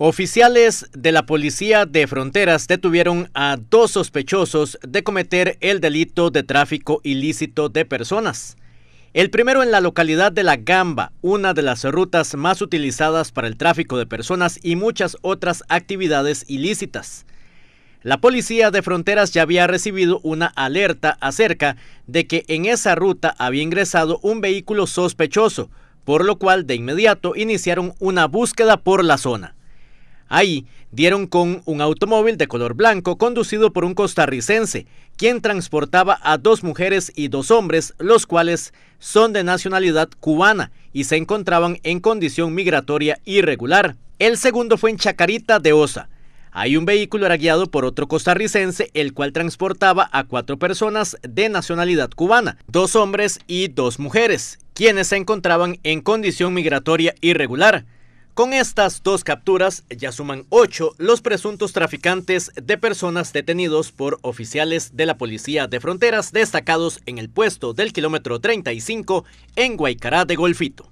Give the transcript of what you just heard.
Oficiales de la Policía de Fronteras detuvieron a dos sospechosos de cometer el delito de tráfico ilícito de personas. El primero en la localidad de La Gamba, una de las rutas más utilizadas para el tráfico de personas y muchas otras actividades ilícitas. La Policía de Fronteras ya había recibido una alerta acerca de que en esa ruta había ingresado un vehículo sospechoso, por lo cual de inmediato iniciaron una búsqueda por la zona. Ahí dieron con un automóvil de color blanco conducido por un costarricense, quien transportaba a dos mujeres y dos hombres, los cuales son de nacionalidad cubana y se encontraban en condición migratoria irregular. El segundo fue en Chacarita de Osa. Ahí un vehículo era guiado por otro costarricense, el cual transportaba a cuatro personas de nacionalidad cubana, dos hombres y dos mujeres, quienes se encontraban en condición migratoria irregular. Con estas dos capturas ya suman ocho los presuntos traficantes de personas detenidos por oficiales de la Policía de Fronteras destacados en el puesto del kilómetro 35 en Guaycará de Golfito.